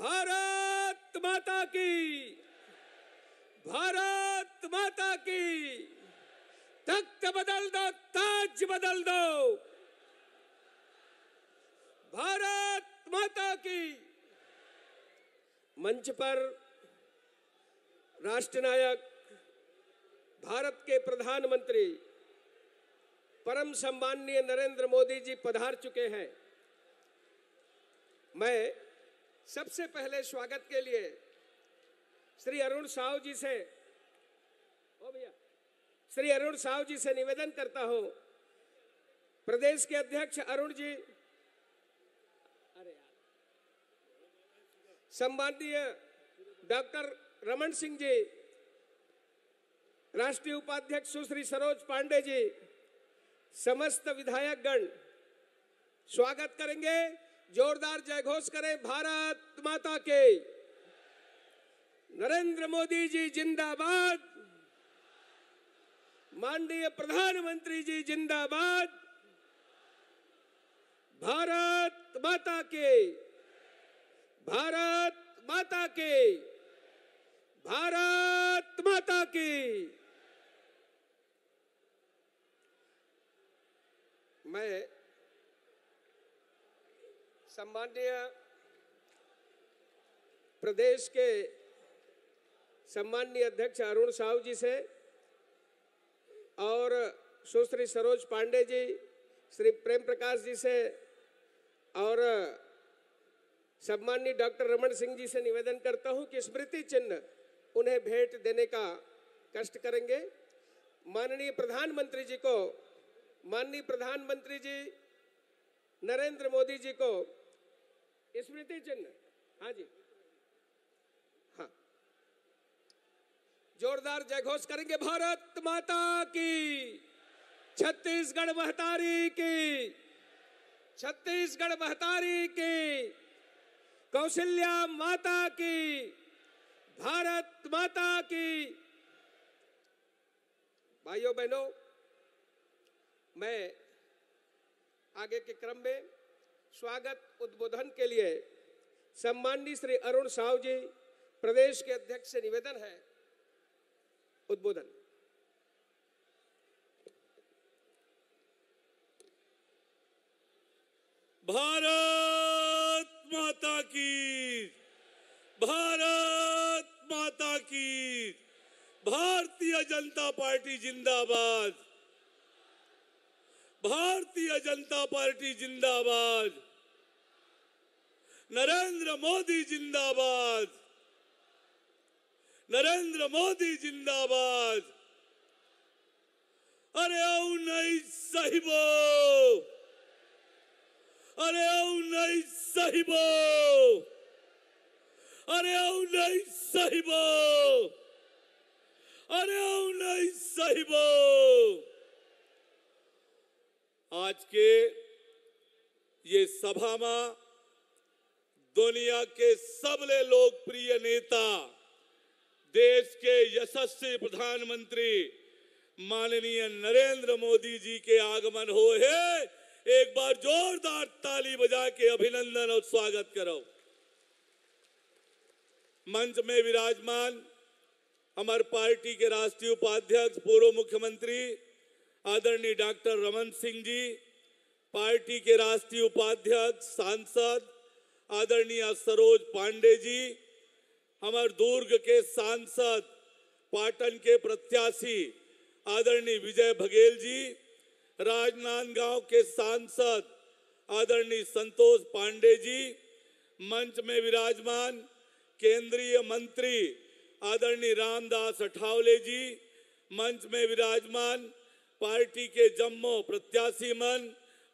भारत माता की भारत माता की तख्त बदल दो ताज बदल दो भारत माता की मंच पर राष्ट्रनायक भारत के प्रधानमंत्री परम सम्माननीय नरेंद्र मोदी जी पधार चुके हैं मैं सबसे पहले स्वागत के लिए श्री अरुण साहु जी से ओ भैया श्री अरुण साहु जी से निवेदन करता हूं प्रदेश के अध्यक्ष अरुण जी अरे सम्माननीय डॉक्टर रमन सिंह जी राष्ट्रीय उपाध्यक्ष सुश्री सरोज पांडे जी समस्त विधायक गण स्वागत करेंगे जोरदार जय घोष करें भारत माता के नरेंद्र मोदी जी जिंदाबाद माननीय प्रधानमंत्री जी जिंदाबाद भारत माता के भारत माता के भारत माता के मैं सम्मान्य प्रदेश के सम्मान्य अध्यक्ष अरुण साहू जी से और सुश्री सरोज पांडे जी श्री प्रेम प्रकाश जी से और सम्मान्य डॉक्टर रमन सिंह जी से निवेदन करता हूं कि स्मृति चिन्ह उन्हें भेंट देने का कष्ट करेंगे माननीय प्रधानमंत्री जी को माननीय प्रधानमंत्री जी नरेंद्र मोदी जी को स्मृति चिन्ह हाँ जी हाँ जोरदार जयघोष करेंगे भारत माता की छत्तीसगढ़ महतारी की छत्तीसगढ़ महतारी की कौशल्या माता की भारत माता की भाइयों बहनों मैं आगे के क्रम में स्वागत उद्बोधन के लिए सम्माननीय श्री अरुण साहु जी प्रदेश के अध्यक्ष से निवेदन है उद्बोधन भारत माता की भारत माता की भारतीय जनता पार्टी जिंदाबाद भारतीय जनता पार्टी जिंदाबाद नरेंद्र मोदी जिंदाबाद नरेंद्र मोदी जिंदाबाद अरे आओ नहीं साहिबो अरे आओ नई साहिबो अरे आओ नहीं साहिबो अरे आओ नहीं साहिबो आज के ये सभा में दुनिया के सबले लोकप्रिय नेता देश के यशस्वी प्रधानमंत्री माननीय नरेंद्र मोदी जी के आगमन हो है एक बार जोरदार ताली बजा के अभिनंदन और स्वागत करो मंच में विराजमान हमार पार्टी के राष्ट्रीय उपाध्यक्ष पूर्व मुख्यमंत्री आदरणीय डॉक्टर रमन सिंह जी पार्टी के राष्ट्रीय उपाध्यक्ष सांसद आदरणीय सरोज पांडे जी हमारे दुर्ग के सांसद पाटन के प्रत्याशी आदरणीय विजय बघेल जी राजनांदगांव के सांसद आदरणीय संतोष पांडे जी मंच में विराजमान केंद्रीय मंत्री आदरणीय रामदास अठावले जी मंच में विराजमान पार्टी के जम्मो प्रत्याशी मन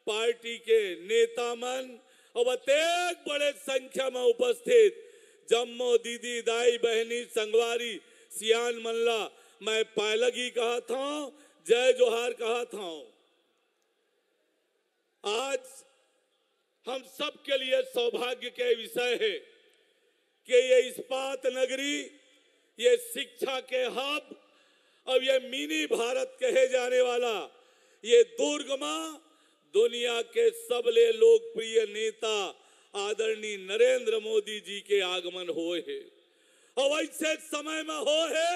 पार्टी के नेता मन अब अत्येक बड़े संख्या में उपस्थित जम्मो दीदी दाई बहनी संगवारी सियान मल्ला मैं पायलगी कहा था जय जोहार कहा था आज हम सबके लिए सौभाग्य के विषय है कि ये इस्पात नगरी ये शिक्षा के हब और ये मिनी भारत कहे जाने वाला ये दुर्गमा दुनिया के सबले लोकप्रिय नेता आदरणीय नरेंद्र मोदी जी के आगमन होए है और ऐसे समय में हो है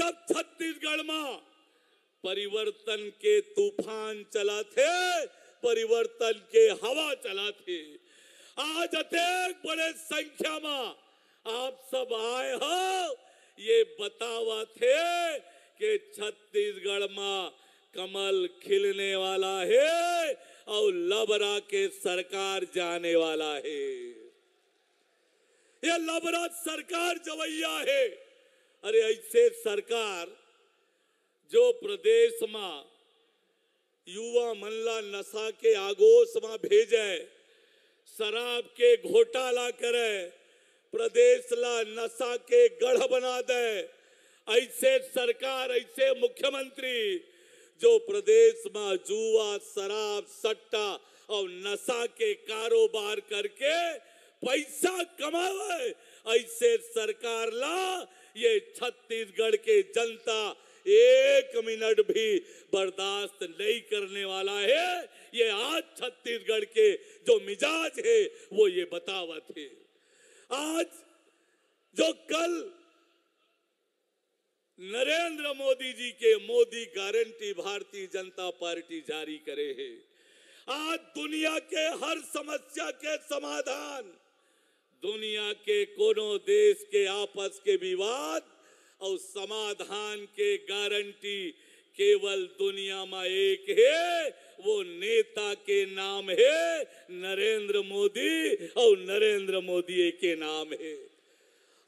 जब छत्तीसगढ़ में परिवर्तन के तूफान चला थे परिवर्तन के हवा चला थे आज अत्येक बड़े संख्या में आप सब आए हो ये बतावा थे कि छत्तीसगढ़ में कमल खिलने वाला है और लबरा के सरकार जाने वाला है यह लबरा सरकार जवैया है अरे ऐसे सरकार जो प्रदेश मा युवा मनला नशा के आगोश मा भेजे शराब के घोटाला करे प्रदेश ला नशा के गढ़ बना दे ऐसे सरकार ऐसे मुख्यमंत्री जो प्रदेश में जुआ शराब सट्टा और नशा के कारोबार करके पैसा कमावे ऐसे सरकार ला ये छत्तीसगढ़ के जनता एक मिनट भी बर्दाश्त नहीं करने वाला है ये आज छत्तीसगढ़ के जो मिजाज है वो ये बतावा थे आज जो कल नरेंद्र मोदी जी के मोदी गारंटी भारतीय जनता पार्टी जारी करे है आज दुनिया के हर समस्या के समाधान दुनिया के कोनो देश के आपस के विवाद और समाधान के गारंटी केवल दुनिया में एक है वो नेता के नाम है नरेंद्र मोदी और नरेंद्र मोदी के नाम है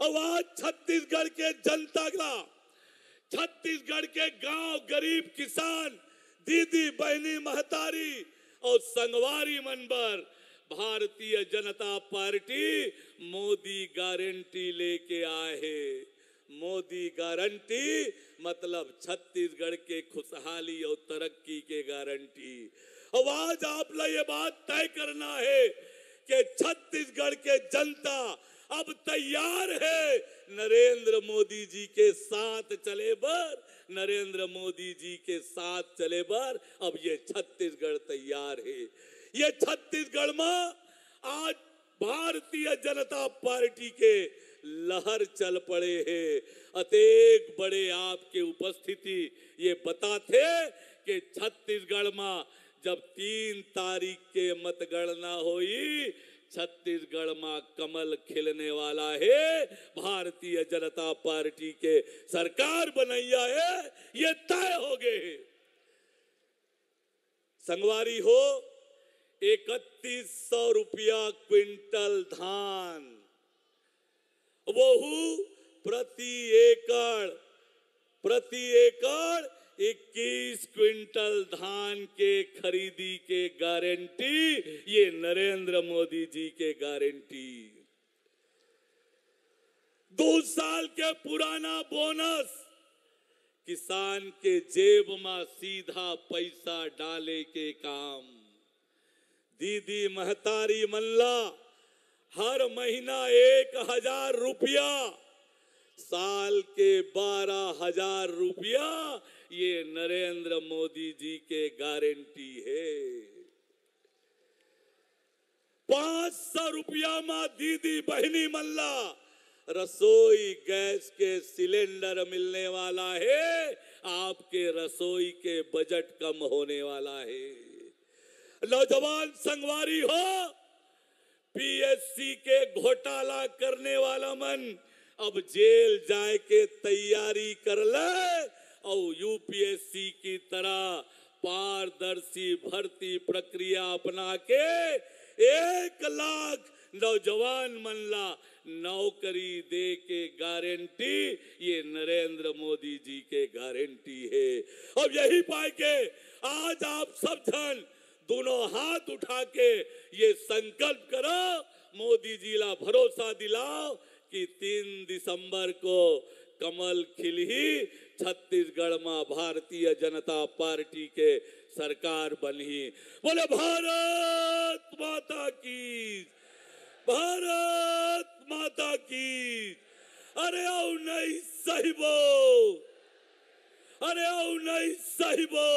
और आज छत्तीसगढ़ के जनता का छत्तीसगढ़ के गांव गरीब किसान दीदी बहनी महतारी और संगवारी मन पर भारतीय जनता पार्टी मोदी गारंटी लेके आए मोदी गारंटी मतलब छत्तीसगढ़ के खुशहाली और तरक्की के गारंटी अब आज आप ये बात तय करना है कि छत्तीसगढ़ के जनता अब तैयार है नरेंद्र मोदी जी के साथ चले बर नरेंद्र मोदी जी के साथ चले बर अब ये छत्तीसगढ़ तैयार है ये छत्तीसगढ़ में आज भारतीय जनता पार्टी के लहर चल पड़े हैं अतेक बड़े आपके उपस्थिति ये बताते कि छत्तीसगढ़ में जब तीन तारीख के मतगणना हुई छत्तीसगढ़ में कमल खिलने वाला है भारतीय जनता पार्टी के सरकार बनैया है ये तय हो गए संगवारी हो इकतीस सौ रुपया क्विंटल धान वहू प्रति एकड़ प्रति एकड़ 21 क्विंटल धान के खरीदी के गारंटी ये नरेंद्र मोदी जी के गारंटी दो साल के पुराना बोनस किसान के जेब में सीधा पैसा डाले के काम दीदी महतारी मल्ला हर महीना एक हजार रुपया साल के बारह हजार रुपया ये नरेंद्र मोदी जी के गारंटी है पांच सौ रुपया मा दीदी बहनी मल्ला रसोई गैस के सिलेंडर मिलने वाला है आपके रसोई के बजट कम होने वाला है नौजवान संगवारी हो पीएससी के घोटाला करने वाला मन अब जेल जाए के तैयारी कर ले और यूपीएससी की तरह पारदर्शी भर्ती प्रक्रिया अपना के एक लाख नौजवान मनला नौकरी दे के गारंटी ये नरेंद्र मोदी जी के गारंटी है अब यही पाए के आज आप सब जन दोनों हाथ उठा के ये संकल्प करो मोदी जी ला भरोसा दिलाओ कि तीन दिसंबर को कमल ही छत्तीसगढ़ में भारतीय जनता पार्टी के सरकार बनी बोले भारत माता की भारत माता की अरे आओ नहीं बो अरे आओ नहीं बो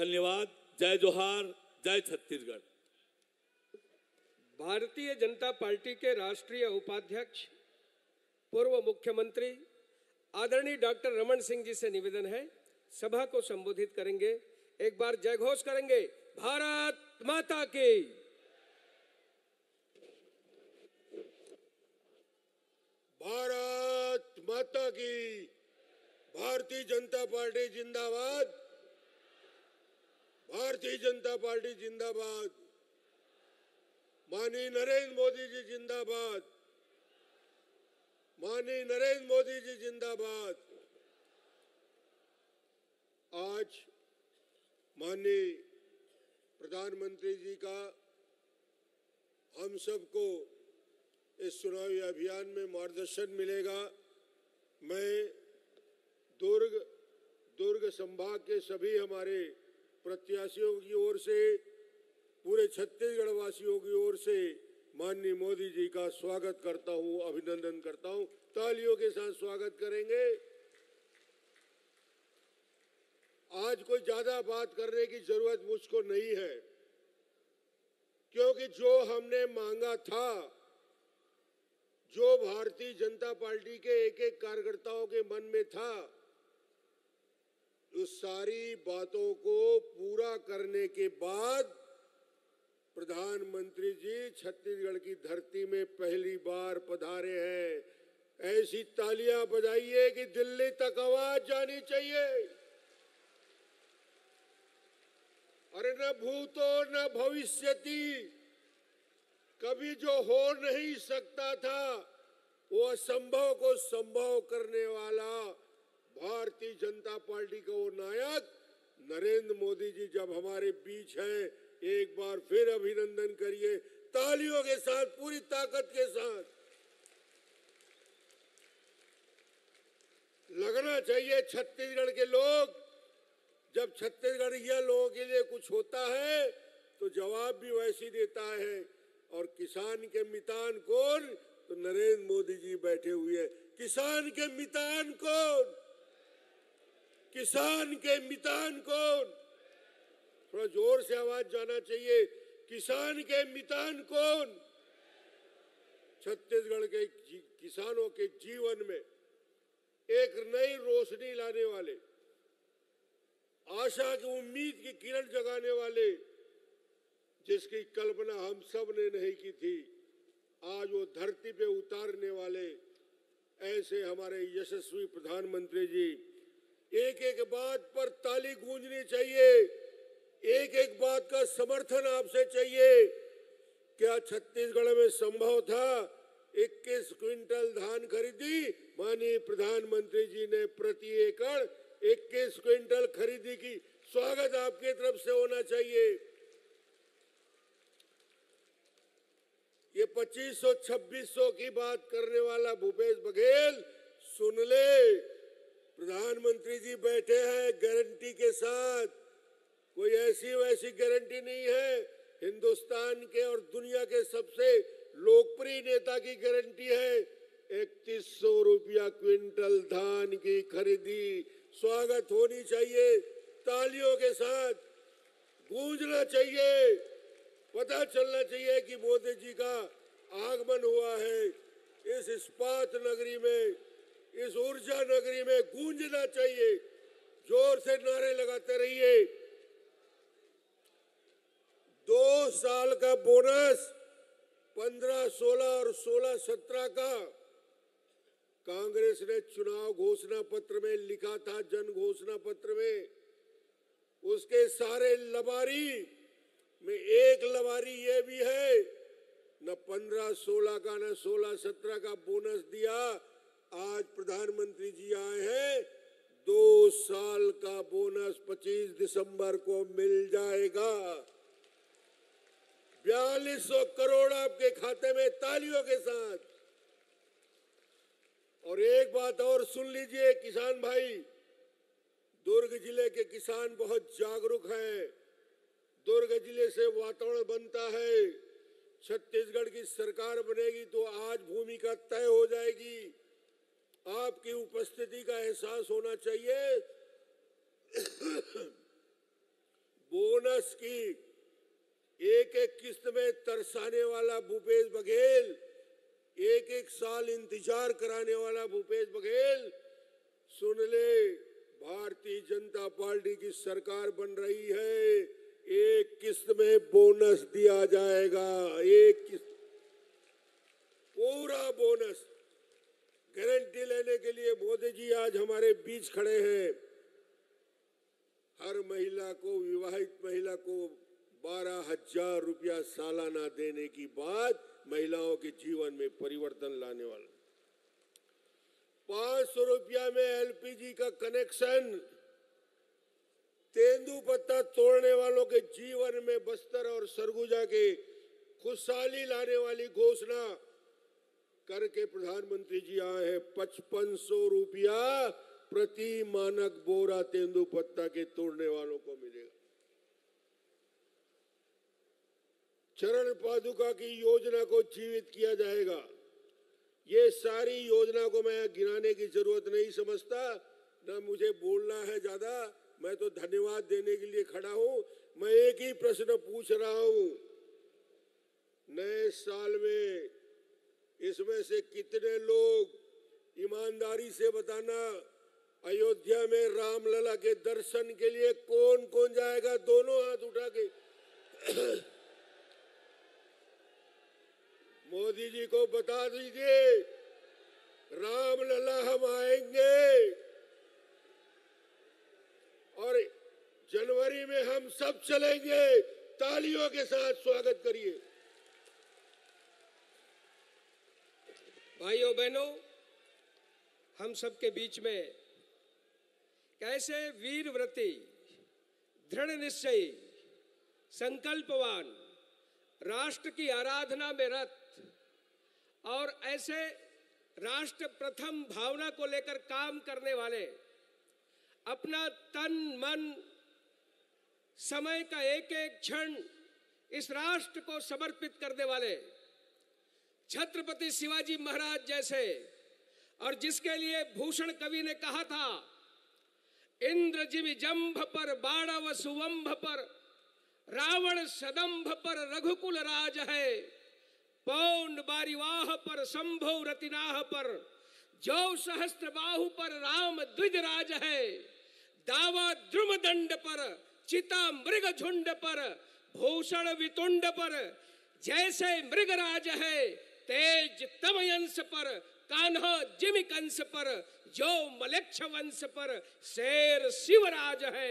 धन्यवाद जय जोहार जय छत्तीसगढ़ भारतीय जनता पार्टी के राष्ट्रीय उपाध्यक्ष पूर्व मुख्यमंत्री आदरणीय डॉक्टर रमन सिंह जी से निवेदन है सभा को संबोधित करेंगे एक बार जय घोष करेंगे भारत माता की भारत माता की भारतीय जनता पार्टी जिंदाबाद भारतीय जनता पार्टी जिंदाबाद माननीय नरेंद्र मोदी जी जिंदाबाद माननीय नरेंद्र मोदी जी जिंदाबाद आज माननीय प्रधानमंत्री जी का हम सबको इस चुनावी अभियान में मार्गदर्शन मिलेगा मैं दुर्ग दुर्ग संभाग के सभी हमारे प्रत्याशियों की ओर से पूरे छत्तीसगढ़ वासियों की ओर से माननीय मोदी जी का स्वागत करता हूं अभिनंदन करता हूं तालियों के साथ स्वागत करेंगे आज कोई ज्यादा बात करने की जरूरत मुझको नहीं है क्योंकि जो हमने मांगा था जो भारतीय जनता पार्टी के एक एक कार्यकर्ताओं के मन में था उस सारी बातों को पूरा करने के बाद प्रधानमंत्री जी छत्तीसगढ़ की धरती में पहली बार पधारे हैं ऐसी तालियां बजाइए कि दिल्ली तक आवाज जानी चाहिए अरे न भूतो न भविष्यति कभी जो हो नहीं सकता था वो असंभव को संभव करने वाला भारतीय जनता पार्टी का वो नायक नरेंद्र मोदी जी जब हमारे बीच हैं एक बार फिर अभिनंदन करिए तालियों के साथ पूरी ताकत के साथ लगना चाहिए छत्तीसगढ़ के लोग जब छत्तीसगढ़िया लोगों के लिए कुछ होता है तो जवाब भी वैसी देता है और किसान के मितान कौन तो नरेंद्र मोदी जी बैठे हुए किसान के मितान कौन किसान के मितान कौन थोड़ा जोर से आवाज जाना चाहिए किसान के मितान कौन छत्तीसगढ़ के किसानों के जीवन में एक नई रोशनी लाने वाले आशा की उम्मीद की किरण जगाने वाले जिसकी कल्पना हम सब ने नहीं की थी आज वो धरती पे उतारने वाले ऐसे हमारे यशस्वी प्रधानमंत्री जी एक एक बात पर ताली गूंजनी चाहिए एक एक बात का समर्थन आपसे चाहिए क्या छत्तीसगढ़ में संभव था 21 क्विंटल धान खरीदी माननीय प्रधानमंत्री जी ने प्रति एकड़ 21 क्विंटल खरीदी की स्वागत आपकी तरफ से होना चाहिए ये 2500-2600 की बात करने वाला भूपेश बघेल सुन ले प्रधानमंत्री जी बैठे हैं गारंटी के साथ कोई ऐसी वैसी गारंटी नहीं है हिंदुस्तान के और दुनिया के सबसे लोकप्रिय नेता की गारंटी है इकतीस सौ रुपया क्विंटल धान की खरीदी स्वागत होनी चाहिए तालियों के साथ गूंजना चाहिए पता चलना चाहिए कि मोदी जी का आगमन हुआ है इस इस्पात नगरी में इस ऊर्जा नगरी में गूंजना चाहिए जोर से नारे लगाते रहिए दो साल का बोनस पंद्रह सोलह और सोलह सत्रह का कांग्रेस ने चुनाव घोषणा पत्र में लिखा था जन घोषणा पत्र में उसके सारे लबारी में एक लबारी ये भी है न पंद्रह सोलह का न सोलह सत्रह का बोनस दिया आज प्रधानमंत्री जी आए हैं दो साल का बोनस 25 दिसंबर को मिल जाएगा बयालीस सौ करोड़ आपके खाते में तालियों के साथ और एक बात और सुन लीजिए किसान भाई दुर्ग जिले के किसान बहुत जागरूक है दुर्ग जिले से वातावरण बनता है छत्तीसगढ़ की सरकार बनेगी तो आज भूमिका तय हो जाएगी आपकी उपस्थिति का एहसास होना चाहिए बोनस की एक एक किस्त में तरसाने वाला भूपेश बघेल एक एक साल इंतजार कराने वाला भूपेश बघेल सुन ले भारतीय जनता पार्टी की सरकार बन रही है एक किस्त में बोनस दिया जाएगा एक किस्त पूरा बोनस गारंटी लेने के लिए मोदी जी आज हमारे बीच खड़े हैं हर महिला को विवाहित महिला को बारह हजार रुपया सालाना देने की बात महिलाओं के जीवन में परिवर्तन लाने वाला पांच सौ रुपया में एलपीजी का कनेक्शन तेंदू पत्ता तोड़ने वालों के जीवन में बस्तर और सरगुजा के खुशहाली लाने वाली घोषणा करके प्रधानमंत्री जी आए हैं पचपन सौ रुपया प्रति मानक बोरा तेंदू पत्ता के तोड़ने वालों को मिलेगा चरण पादुका की योजना को जीवित किया जाएगा ये सारी योजना को मैं गिनाने की जरूरत नहीं समझता न मुझे बोलना है ज्यादा मैं तो धन्यवाद देने के लिए खड़ा हूं मैं एक ही प्रश्न पूछ रहा हूं नए साल में इसमें से कितने लोग ईमानदारी से बताना अयोध्या में रामलला के दर्शन के लिए कौन कौन जाएगा दोनों हाथ उठा के मोदी जी को बता दीजिए राम लला हम आएंगे और जनवरी में हम सब चलेंगे तालियों के साथ स्वागत करिए भाइयों बहनों हम सबके बीच में कैसे वीरव्रति दृढ़ निश्चय संकल्पवान राष्ट्र की आराधना में रत और ऐसे राष्ट्र प्रथम भावना को लेकर काम करने वाले अपना तन मन समय का एक एक क्षण इस राष्ट्र को समर्पित करने वाले छत्रपति शिवाजी महाराज जैसे और जिसके लिए भूषण कवि ने कहा था इंद्र जिवि जम्भ पर बाणव व सुवंभ पर रावण सदम्भ पर रघुकुल राज है पौंड बारिवाह पर संभव रतिनाह पर जो सहस्त्र बाहु पर राम द्विज राज है दावा द्रुम दंड पर चिता मृग झुंड पर भूषण वितुंड पर जैसे मृगराज है तेज तमयंस पर कान्हा जिमि कंस पर जो मलेक्ष वंश पर शेर शिवराज है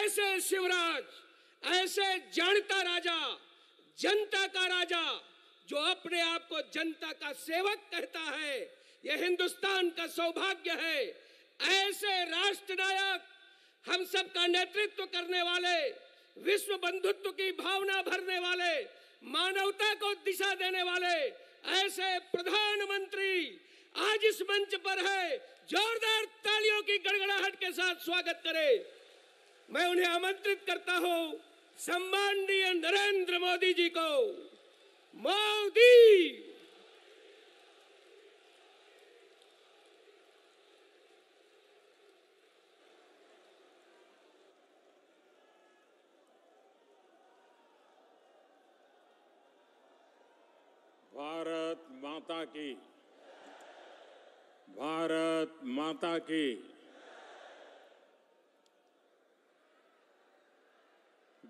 ऐसे शिवराज ऐसे जानता राजा जनता का राजा जो अपने आप को जनता का सेवक कहता है यह हिंदुस्तान का सौभाग्य है ऐसे राष्ट्र नायक हम सब का नेतृत्व करने वाले विश्व बंधुत्व की भावना भरने वाले मानवता को दिशा देने वाले ऐसे प्रधानमंत्री आज इस मंच पर है जोरदार तालियों की गड़गड़ाहट के साथ स्वागत करे मैं उन्हें आमंत्रित करता हूं सम्माननीय नरेंद्र मोदी जी को मोदी भारत माता की भारत माता की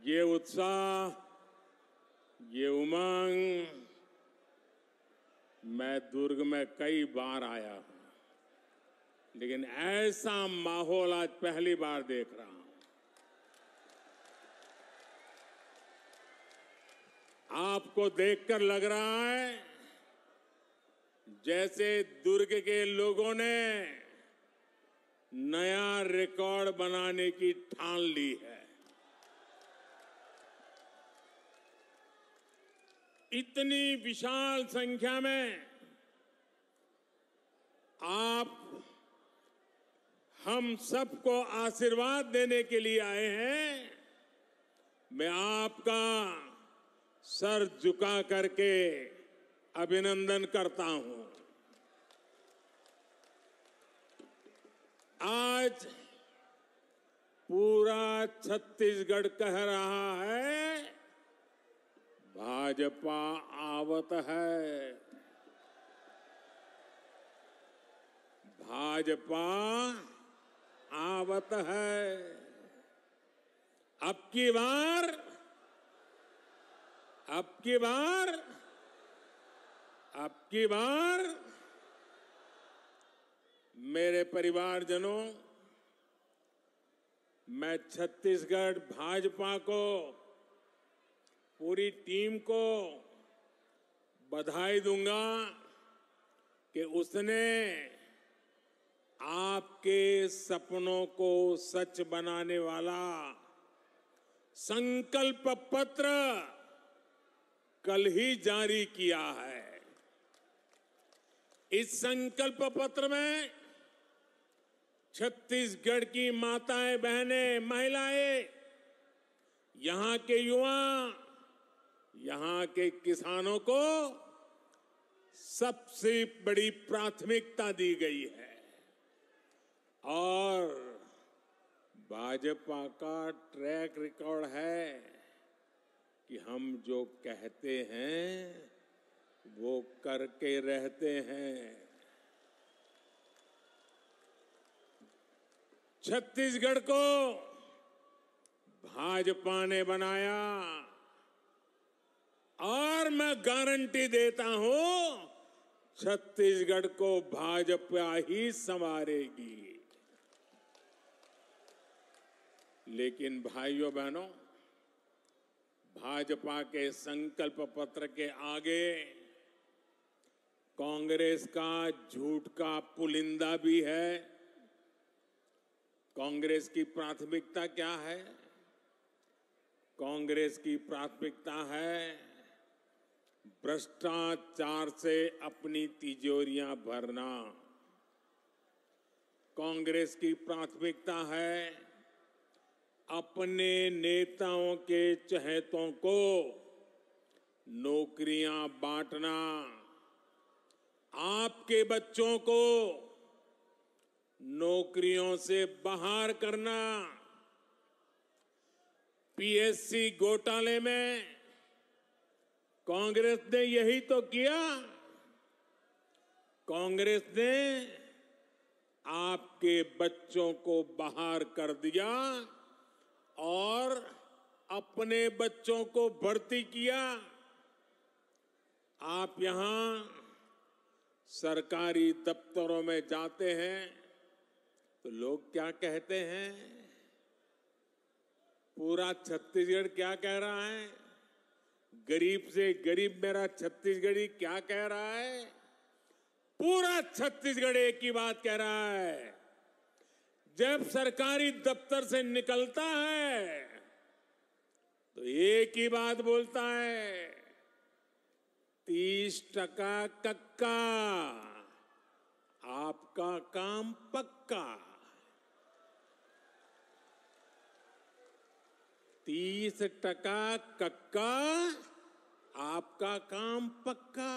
ये उत्साह ये उमंग मैं दुर्ग में कई बार आया हूं लेकिन ऐसा माहौल आज पहली बार देख रहा हूं आपको देखकर लग रहा है जैसे दुर्ग के लोगों ने नया रिकॉर्ड बनाने की ठान ली है इतनी विशाल संख्या में आप हम सबको आशीर्वाद देने के लिए आए हैं मैं आपका सर झुका करके अभिनंदन करता हूं आज पूरा छत्तीसगढ़ कह रहा है भाजपा आवत है भाजपा आवत है अब की बार अब की बार अब की बार मेरे परिवारजनों मैं छत्तीसगढ़ भाजपा को पूरी टीम को बधाई दूंगा कि उसने आपके सपनों को सच बनाने वाला संकल्प पत्र कल ही जारी किया है इस संकल्प पत्र में छत्तीसगढ़ की माताएं बहनें महिलाएं यहां के युवा यहां के किसानों को सबसे बड़ी प्राथमिकता दी गई है और भाजपा का ट्रैक रिकॉर्ड है कि हम जो कहते हैं वो करके रहते हैं छत्तीसगढ़ को भाजपा ने बनाया और मैं गारंटी देता हूं छत्तीसगढ़ को भाजपा ही संवारेगी लेकिन भाइयों बहनों भाजपा के संकल्प पत्र के आगे कांग्रेस का झूठ का पुलिंदा भी है कांग्रेस की प्राथमिकता क्या है कांग्रेस की प्राथमिकता है भ्रष्टाचार से अपनी तिजोरियां भरना कांग्रेस की प्राथमिकता है अपने नेताओं के चहेतों को नौकरियां बांटना आपके बच्चों को नौकरियों से बाहर करना पीएससी घोटाले में कांग्रेस ने यही तो किया कांग्रेस ने आपके बच्चों को बाहर कर दिया और अपने बच्चों को भर्ती किया आप यहां सरकारी दफ्तरों में जाते हैं तो लोग क्या कहते हैं पूरा छत्तीसगढ़ क्या कह रहा है गरीब से गरीब मेरा छत्तीसगढ़ी क्या कह रहा है पूरा छत्तीसगढ़ एक ही बात कह रहा है जब सरकारी दफ्तर से निकलता है तो एक ही बात बोलता है तीस टका कक्का आपका काम पक्का तीस टका कक्का आपका काम पक्का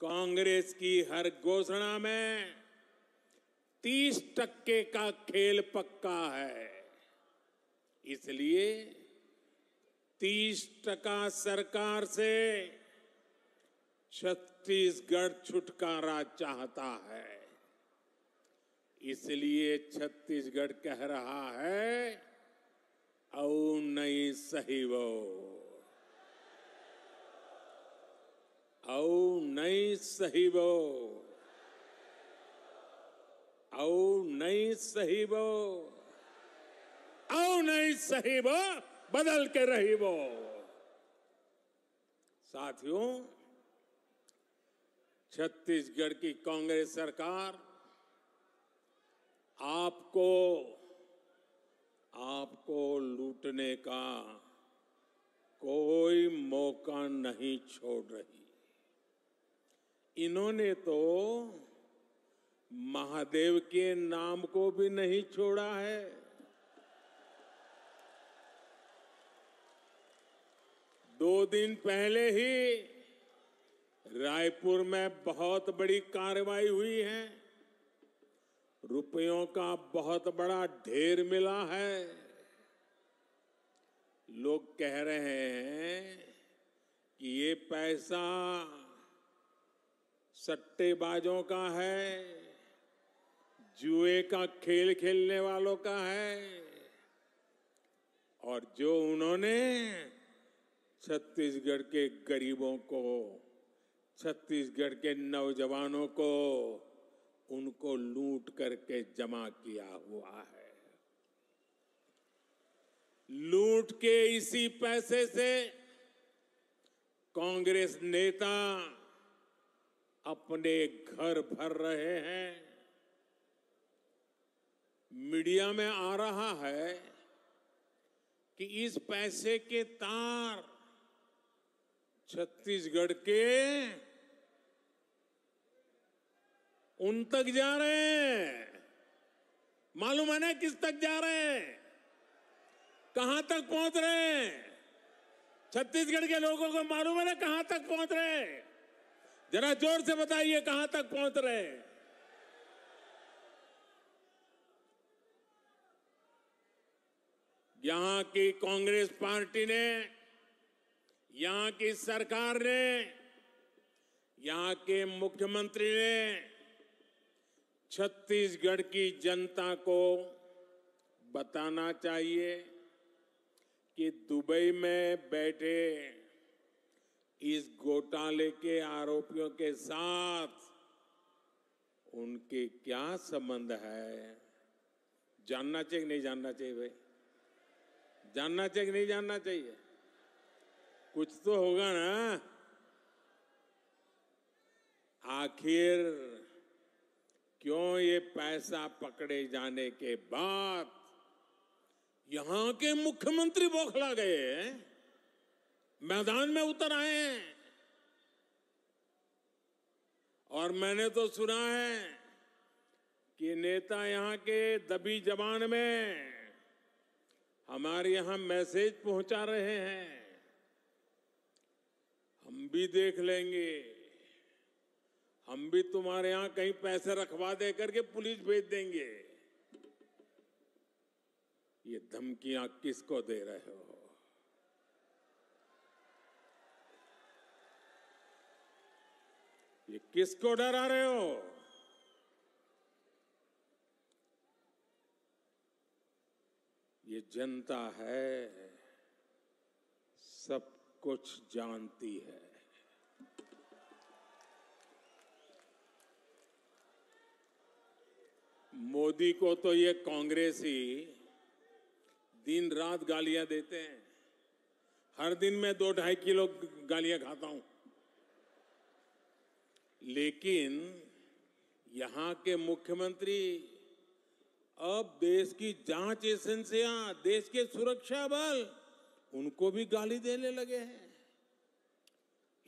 कांग्रेस की हर घोषणा में तीस टक्के का खेल पक्का है इसलिए तीस टका सरकार से छत्तीसगढ़ छुटकारा चाहता है इसलिए छत्तीसगढ़ कह रहा है औ नहीं सही वो औ नई वो औ नई सहीबो औ नई सहीबो बदल के रही वो साथियों छत्तीसगढ़ की कांग्रेस सरकार आपको आपको लूटने का कोई मौका नहीं छोड़ रही इन्होंने तो महादेव के नाम को भी नहीं छोड़ा है दो दिन पहले ही रायपुर में बहुत बड़ी कार्रवाई हुई है रुपयों का बहुत बड़ा ढेर मिला है लोग कह रहे हैं कि ये पैसा सट्टेबाजों का है जुए का खेल खेलने वालों का है और जो उन्होंने छत्तीसगढ़ के गरीबों को छत्तीसगढ़ के नौजवानों को उनको लूट करके जमा किया हुआ है लूट के इसी पैसे से कांग्रेस नेता अपने घर भर रहे हैं मीडिया में आ रहा है कि इस पैसे के तार छत्तीसगढ़ के उन तक जा रहे हैं मालूम है ना किस तक जा रहे हैं कहां तक पहुंच रहे हैं छत्तीसगढ़ के लोगों को मालूम है ना कहां तक पहुंच रहे हैं जरा जोर से बताइए कहां तक पहुंच रहे हैं यहां की कांग्रेस पार्टी ने यहां की सरकार ने यहां के मुख्यमंत्री ने छत्तीसगढ़ की जनता को बताना चाहिए कि दुबई में बैठे इस घोटाले के आरोपियों के साथ उनके क्या संबंध है जानना चाहिए नहीं जानना चाहिए भाई जानना चाहिए नहीं जानना चाहिए कुछ तो होगा ना आखिर क्यों ये पैसा पकड़े जाने के बाद यहां के मुख्यमंत्री बौखला गए हैं मैदान में उतर आए हैं और मैंने तो सुना है कि नेता यहां के दबी जबान में हमारे यहां मैसेज पहुंचा रहे हैं हम भी देख लेंगे हम भी तुम्हारे यहां कहीं पैसे रखवा दे करके पुलिस भेज देंगे ये धमकियां किसको दे रहे हो ये किसको डरा रहे हो ये जनता है सब कुछ जानती है मोदी को तो ये कांग्रेस ही दिन रात गालियां देते हैं हर दिन मैं दो ढाई किलो गालियां खाता हूं लेकिन यहाँ के मुख्यमंत्री अब देश की जांच एजेंसियां देश के सुरक्षा बल उनको भी गाली देने लगे हैं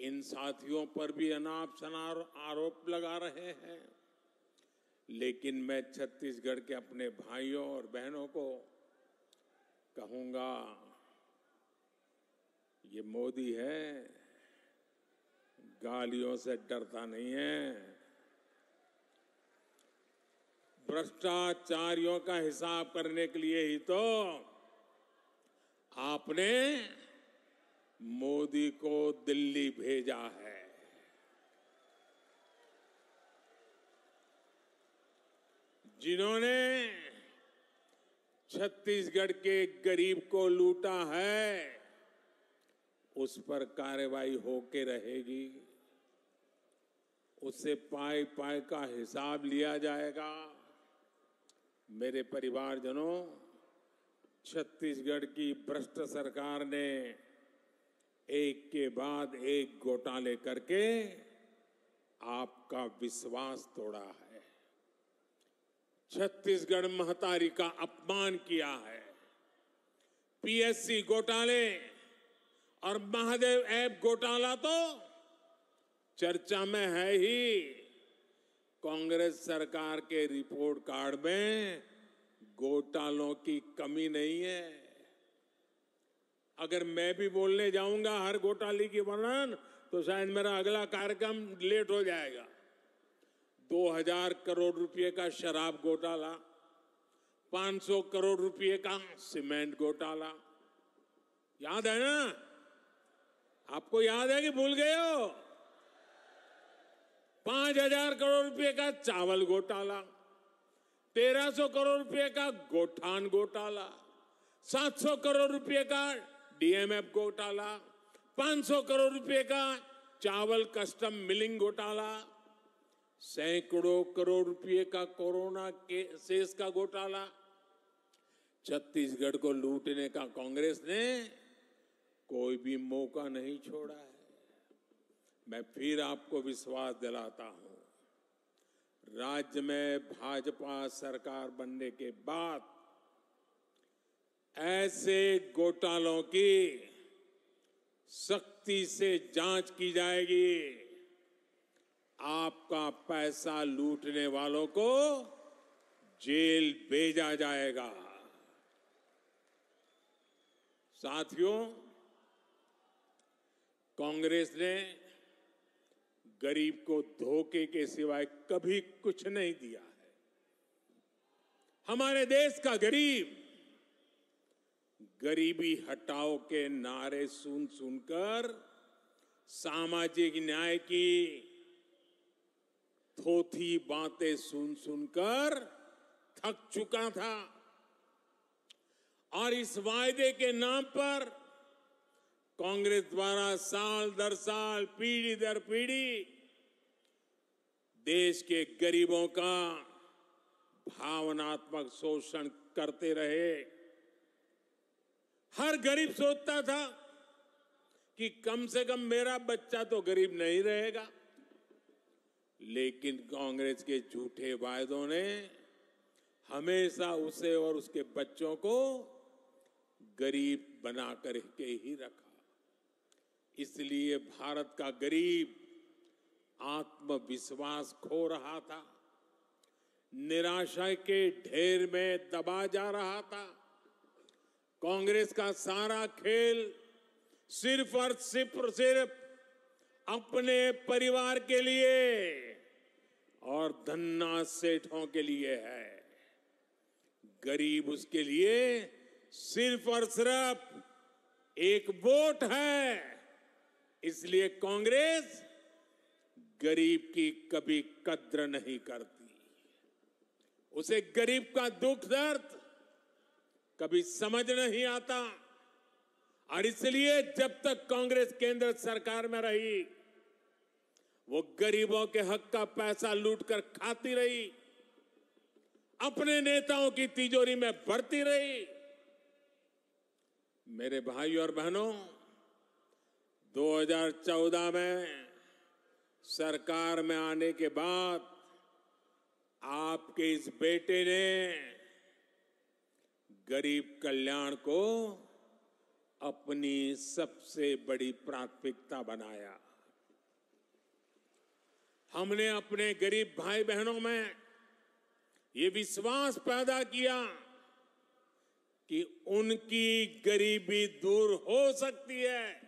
इन साथियों पर भी अनाप शनाप आरोप लगा रहे हैं लेकिन मैं छत्तीसगढ़ के अपने भाइयों और बहनों को कहूंगा ये मोदी है गालियों से डरता नहीं है भ्रष्टाचारियों का हिसाब करने के लिए ही तो आपने मोदी को दिल्ली भेजा है जिन्होंने छत्तीसगढ़ के गरीब को लूटा है उस पर कार्रवाई होके रहेगी उससे पाए पाए का हिसाब लिया जाएगा मेरे परिवारजनों छत्तीसगढ़ की भ्रष्ट सरकार ने एक के बाद एक घोटाले करके आपका विश्वास तोड़ा है छत्तीसगढ़ महतारी का अपमान किया है पीएससी घोटाले और महादेव ऐप घोटाला तो चर्चा में है ही कांग्रेस सरकार के रिपोर्ट कार्ड में घोटालों की कमी नहीं है अगर मैं भी बोलने जाऊंगा हर घोटाले की वर्णन तो शायद मेरा अगला कार्यक्रम लेट हो जाएगा 2000 करोड़ रुपए का शराब घोटाला 500 करोड़ रुपए का सीमेंट घोटाला याद है ना आपको याद है कि भूल गए हो पांच हजार करोड़ रुपए का चावल घोटाला तेरह सौ करोड़ रुपए का गोठान घोटाला सात सौ करोड़ रुपए का डीएमएफ घोटाला पांच सौ करोड़ रुपए का चावल कस्टम मिलिंग घोटाला सैकड़ों करोड़ रुपए का कोरोना के सेस का घोटाला छत्तीसगढ़ को लूटने का कांग्रेस ने कोई भी मौका नहीं छोड़ा है मैं फिर आपको विश्वास दिलाता हूं राज्य में भाजपा सरकार बनने के बाद ऐसे घोटालों की सख्ती से जांच की जाएगी आपका पैसा लूटने वालों को जेल भेजा जाएगा साथियों कांग्रेस ने गरीब को धोखे के सिवाय कभी कुछ नहीं दिया है हमारे देश का गरीब गरीबी हटाओ के नारे सुन सुनकर सामाजिक न्याय की थोथी बातें सुन सुनकर थक चुका था और इस वायदे के नाम पर कांग्रेस द्वारा साल दर साल पीढ़ी दर पीढ़ी देश के गरीबों का भावनात्मक शोषण करते रहे हर गरीब सोचता था कि कम से कम मेरा बच्चा तो गरीब नहीं रहेगा लेकिन कांग्रेस के झूठे वायदों ने हमेशा उसे और उसके बच्चों को गरीब बना करके ही रखा इसलिए भारत का गरीब आत्मविश्वास खो रहा था निराशा के ढेर में दबा जा रहा था कांग्रेस का सारा खेल सिर्फ और सिर्फ सिर्फ अपने परिवार के लिए और धन्ना सेठों के लिए है गरीब उसके लिए सिर्फ और सिर्फ एक वोट है इसलिए कांग्रेस गरीब की कभी कद्र नहीं करती उसे गरीब का दुख दर्द कभी समझ नहीं आता और इसलिए जब तक कांग्रेस केंद्र सरकार में रही वो गरीबों के हक का पैसा लूटकर खाती रही अपने नेताओं की तिजोरी में भरती रही मेरे भाई और बहनों 2014 में सरकार में आने के बाद आपके इस बेटे ने गरीब कल्याण को अपनी सबसे बड़ी प्राथमिकता बनाया हमने अपने गरीब भाई बहनों में ये विश्वास पैदा किया कि उनकी गरीबी दूर हो सकती है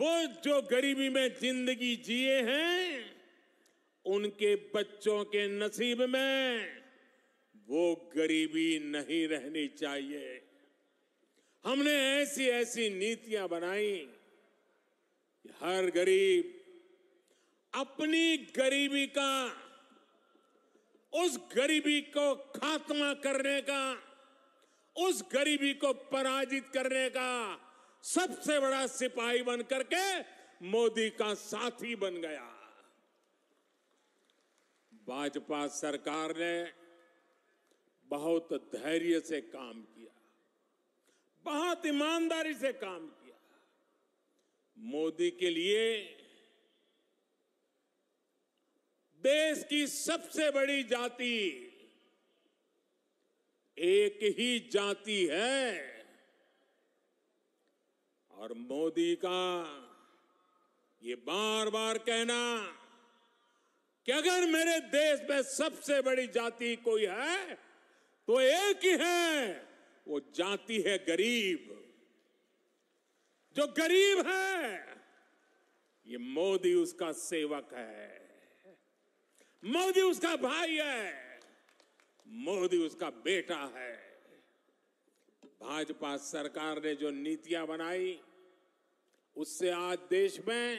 वो जो गरीबी में जिंदगी जिए हैं उनके बच्चों के नसीब में वो गरीबी नहीं रहनी चाहिए हमने ऐसी ऐसी नीतियां बनाई कि हर गरीब अपनी गरीबी का उस गरीबी को खात्मा करने का उस गरीबी को पराजित करने का सबसे बड़ा सिपाही बन करके मोदी का साथी बन गया भाजपा सरकार ने बहुत धैर्य से काम किया बहुत ईमानदारी से काम किया मोदी के लिए देश की सबसे बड़ी जाति एक ही जाति है और मोदी का ये बार बार कहना कि अगर मेरे देश में सबसे बड़ी जाति कोई है तो एक ही है वो जाति है गरीब जो गरीब है ये मोदी उसका सेवक है मोदी उसका भाई है मोदी उसका बेटा है भाजपा सरकार ने जो नीतियां बनाई उससे आज देश में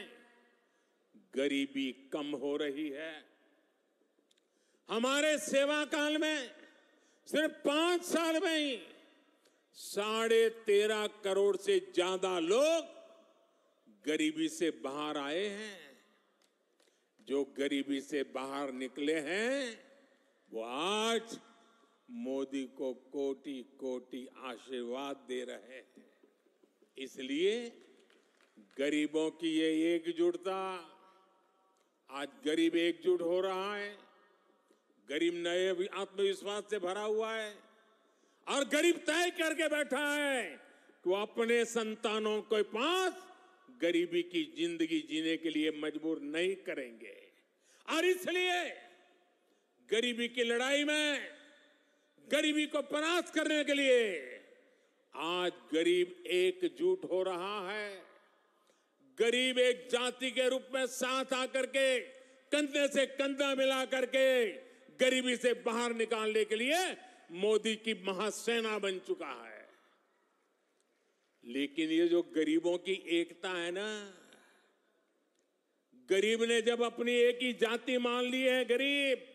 गरीबी कम हो रही है हमारे सेवा काल में सिर्फ पांच साल में ही साढ़े तेरह करोड़ से ज्यादा लोग गरीबी से बाहर आए हैं जो गरीबी से बाहर निकले हैं वो आज मोदी को कोटि कोटि आशीर्वाद दे रहे हैं इसलिए गरीबों की ये एकजुटता आज गरीब एकजुट हो रहा है गरीब नए आत्मविश्वास से भरा हुआ है और गरीब तय करके बैठा है कि वो अपने संतानों के पास गरीबी की जिंदगी जीने के लिए मजबूर नहीं करेंगे और इसलिए गरीबी की लड़ाई में गरीबी को परास्त करने के लिए आज गरीब एकजुट हो रहा है गरीब एक जाति के रूप में साथ आकर के कंधे से कंधा मिला करके गरीबी से बाहर निकालने के लिए मोदी की महासेना बन चुका है लेकिन ये जो गरीबों की एकता है ना गरीब ने जब अपनी एक ही जाति मान ली है गरीब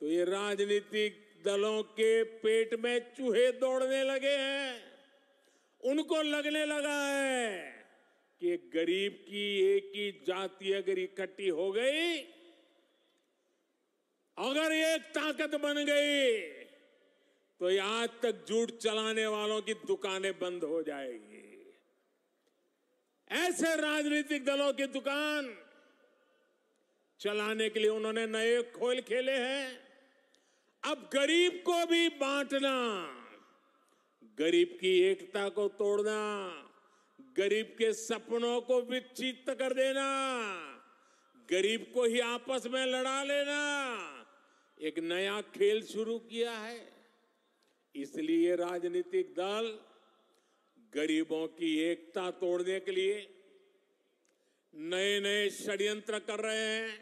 तो ये राजनीतिक दलों के पेट में चूहे दौड़ने लगे हैं उनको लगने लगा है कि गरीब की एक ही जाति अगर इकट्ठी हो गई अगर एक ताकत बन गई तो आज तक झूठ चलाने वालों की दुकानें बंद हो जाएगी ऐसे राजनीतिक दलों की दुकान चलाने के लिए उन्होंने नए खोल खेले हैं अब गरीब को भी बांटना गरीब की एकता को तोड़ना गरीब के सपनों को विक्षिप्त कर देना गरीब को ही आपस में लड़ा लेना एक नया खेल शुरू किया है इसलिए राजनीतिक दल गरीबों की एकता तोड़ने के लिए नए नए षड्यंत्र कर रहे हैं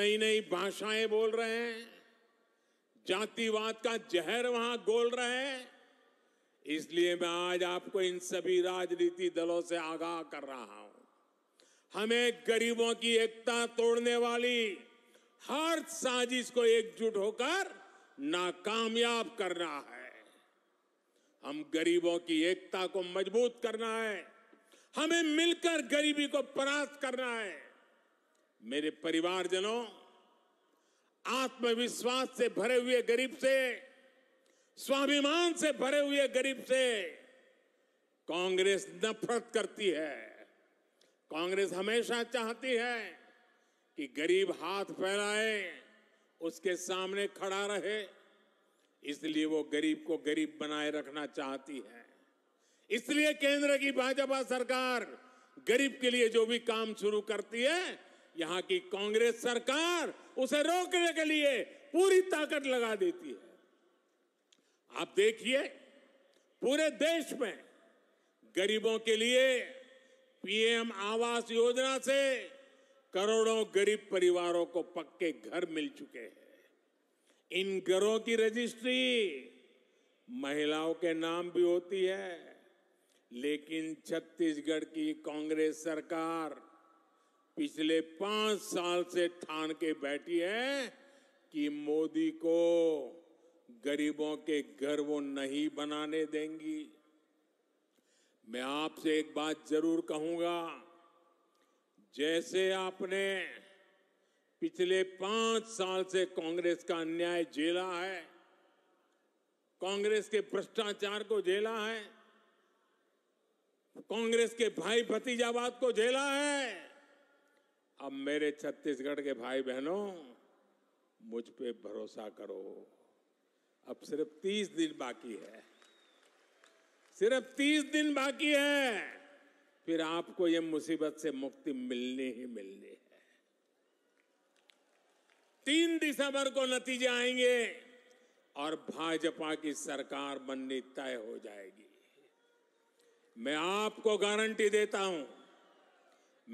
नई नई भाषाएं बोल रहे हैं जातिवाद का जहर वहां गोल रहे हैं इसलिए मैं आज आपको इन सभी राजनीति दलों से आगाह कर रहा हूं हमें गरीबों की एकता तोड़ने वाली हर साजिश को एकजुट होकर नाकामयाब करना है हम गरीबों की एकता को मजबूत करना है हमें मिलकर गरीबी को परास्त करना है मेरे परिवारजनों आत्मविश्वास से भरे हुए गरीब से स्वाभिमान से भरे हुए गरीब से कांग्रेस नफरत करती है कांग्रेस हमेशा चाहती है कि गरीब हाथ फैलाए उसके सामने खड़ा रहे इसलिए वो गरीब को गरीब बनाए रखना चाहती है इसलिए केंद्र की भाजपा सरकार गरीब के लिए जो भी काम शुरू करती है यहाँ की कांग्रेस सरकार उसे रोकने के लिए पूरी ताकत लगा देती है आप देखिए पूरे देश में गरीबों के लिए पीएम आवास योजना से करोड़ों गरीब परिवारों को पक्के घर मिल चुके हैं इन घरों की रजिस्ट्री महिलाओं के नाम भी होती है लेकिन छत्तीसगढ़ की कांग्रेस सरकार पिछले पांच साल से ठान के बैठी है कि मोदी को गरीबों के घर वो नहीं बनाने देंगी मैं आपसे एक बात जरूर कहूंगा जैसे आपने पिछले पांच साल से कांग्रेस का अन्याय झेला है कांग्रेस के भ्रष्टाचार को झेला है कांग्रेस के भाई भतीजावाद को झेला है अब मेरे छत्तीसगढ़ के भाई बहनों मुझ पे भरोसा करो अब सिर्फ तीस दिन बाकी है सिर्फ तीस दिन बाकी है फिर आपको ये मुसीबत से मुक्ति मिलनी ही मिलनी है तीन दिसंबर को नतीजे आएंगे और भाजपा की सरकार बननी तय हो जाएगी मैं आपको गारंटी देता हूं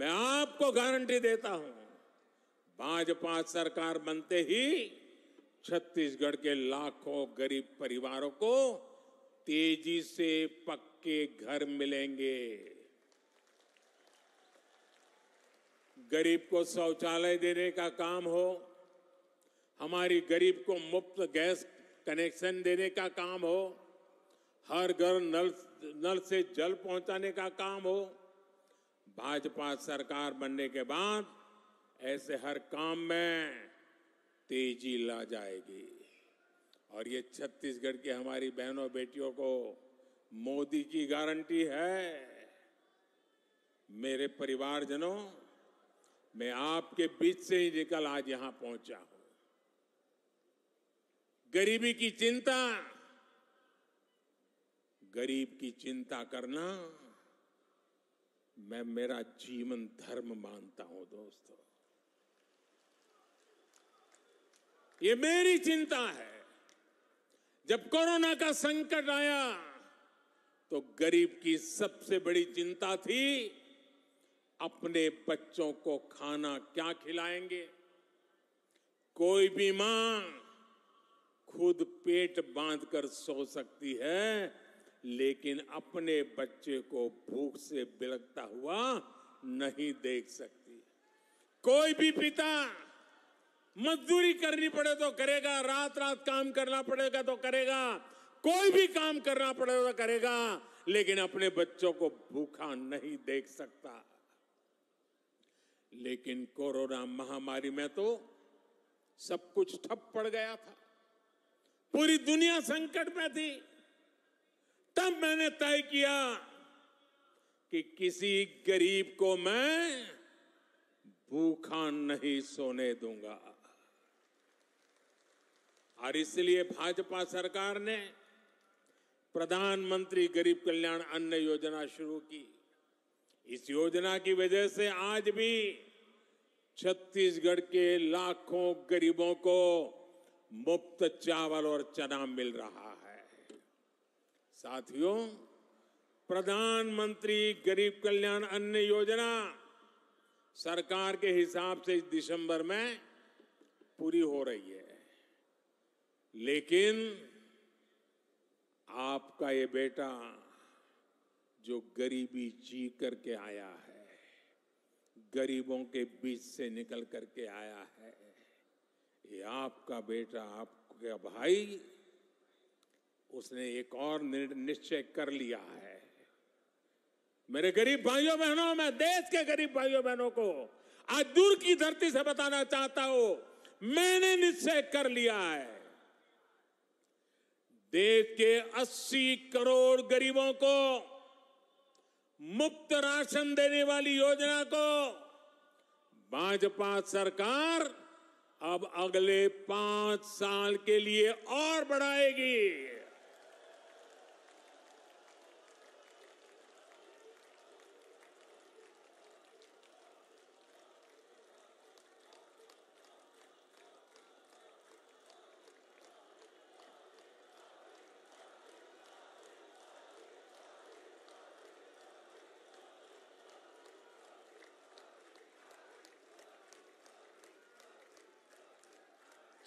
मैं आपको गारंटी देता हूं भाजपा सरकार बनते ही छत्तीसगढ़ के लाखों गरीब परिवारों को तेजी से पक्के घर मिलेंगे गरीब को शौचालय देने का काम हो हमारी गरीब को मुफ्त गैस कनेक्शन देने का काम हो हर घर नल नल से जल पहुंचाने का काम हो भाजपा सरकार बनने के बाद ऐसे हर काम में तेजी ला जाएगी और ये छत्तीसगढ़ की हमारी बहनों बेटियों को मोदी की गारंटी है मेरे परिवारजनों मैं आपके बीच से ही निकल आज यहां पहुंचा हूं गरीबी की चिंता गरीब की चिंता करना मैं मेरा जीवन धर्म मानता हूं दोस्तों ये मेरी चिंता है जब कोरोना का संकट आया तो गरीब की सबसे बड़ी चिंता थी अपने बच्चों को खाना क्या खिलाएंगे कोई भी मां खुद पेट बांध कर सो सकती है लेकिन अपने बच्चे को भूख से बिलकता हुआ नहीं देख सकती कोई भी पिता मजदूरी करनी पड़े तो करेगा रात रात काम करना पड़ेगा तो करेगा कोई भी काम करना पड़ेगा तो करेगा लेकिन अपने बच्चों को भूखा नहीं देख सकता लेकिन कोरोना महामारी में तो सब कुछ ठप पड़ गया था पूरी दुनिया संकट में थी तब मैंने तय किया कि किसी गरीब को मैं भूखा नहीं सोने दूंगा और इसलिए भाजपा सरकार ने प्रधानमंत्री गरीब कल्याण अन्न योजना शुरू की इस योजना की वजह से आज भी छत्तीसगढ़ के लाखों गरीबों को मुफ्त चावल और चना मिल रहा है साथियों प्रधानमंत्री गरीब कल्याण अन्न योजना सरकार के हिसाब से इस दिसंबर में पूरी हो रही है लेकिन आपका ये बेटा जो गरीबी जी करके आया है गरीबों के बीच से निकल करके आया है ये आपका बेटा आपका भाई उसने एक और निश्चय कर लिया है मेरे गरीब भाइयों बहनों मैं देश के गरीब भाइयों बहनों को आज दूर की धरती से बताना चाहता हूं मैंने निश्चय कर लिया है देश के 80 करोड़ गरीबों को मुफ्त राशन देने वाली योजना को भाजपा सरकार अब अगले पांच साल के लिए और बढ़ाएगी